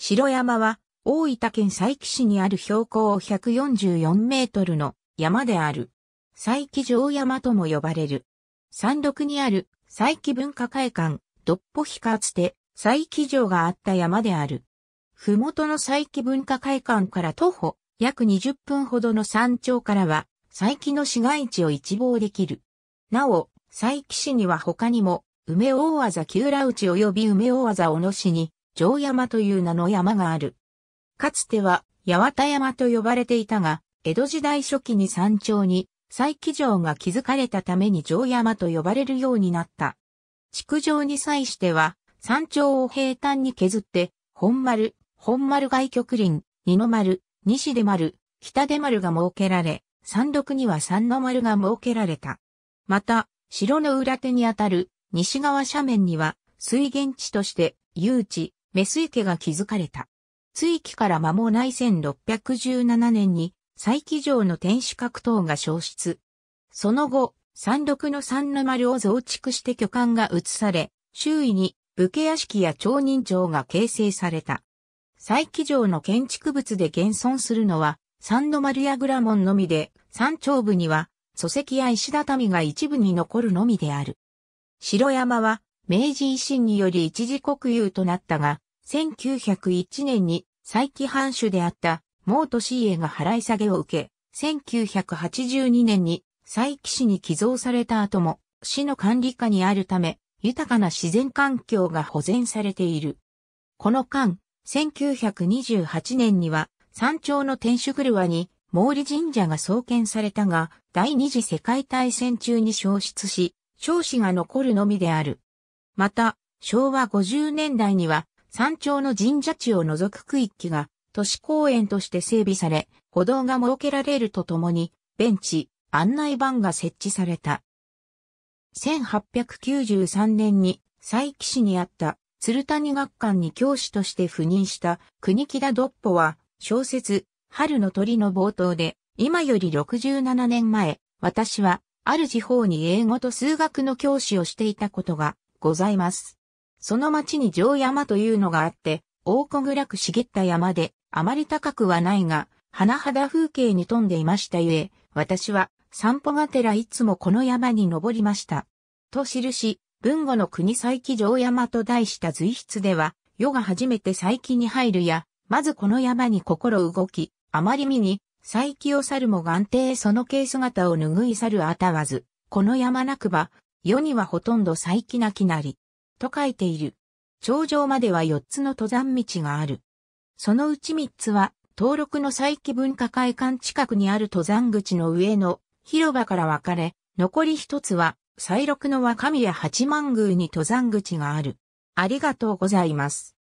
白山は大分県佐伯市にある標高144メートルの山である。佐伯城山とも呼ばれる。山麓にある佐伯文化会館、どっぽひかつて佐伯城があった山である。ふもとの佐伯文化会館から徒歩約20分ほどの山頂からは佐伯の市街地を一望できる。なお、佐伯市には他にも梅大技旧羅内及び梅大技小野市に城山という名の山がある。かつては、八幡山と呼ばれていたが、江戸時代初期に山頂に、再起城が築かれたために城山と呼ばれるようになった。築城に際しては、山頂を平坦に削って、本丸、本丸外局林、二の丸、西出丸、北出丸が設けられ、山麓には三の丸が設けられた。また、城の裏手にあたる西側斜面には、水源地として、誘致、メス池が築かれた。追記から間もない1617年に、再起城の天守閣等が消失。その後、山麓の三の丸を増築して巨漢が移され、周囲に武家屋敷や町人町が形成された。再起城の建築物で現存するのは、三の丸やモ門のみで、山頂部には、礎石や石畳が一部に残るのみである。城山は、明治維新により一時国有となったが、1901年に再起藩主であった毛都市家が払い下げを受け、1982年に再起市に寄贈された後も、市の管理下にあるため、豊かな自然環境が保全されている。この間、1928年には山頂の天守車に毛利神社が創建されたが、第二次世界大戦中に消失し、少子が残るのみである。また、昭和50年代には、山頂の神社地を除く区域が、都市公園として整備され、歩道が設けられるとともに、ベンチ、案内板が設置された。1893年に、佐伯市にあった鶴谷学館に教師として赴任した国木田独歩は小説春の鳥の冒頭で今より67年前私はある地方に英語と数学の教師をしていたことがございます。その町に城山というのがあって、大小暗く茂った山で、あまり高くはないが、花だ風景に富んでいましたゆえ、私は散歩がてらいつもこの山に登りました。と記し、文後の国再起城山と題した随筆では、世が初めて再起に入るや、まずこの山に心動き、あまり見に、再起を去るも眼底その形姿を拭い去るあたわず、この山なくば、世にはほとんど最気なきなり、と書いている。頂上までは4つの登山道がある。そのうち3つは、登録の再起文化会館近くにある登山口の上の広場から分かれ、残り1つは、再録の若宮八幡宮に登山口がある。ありがとうございます。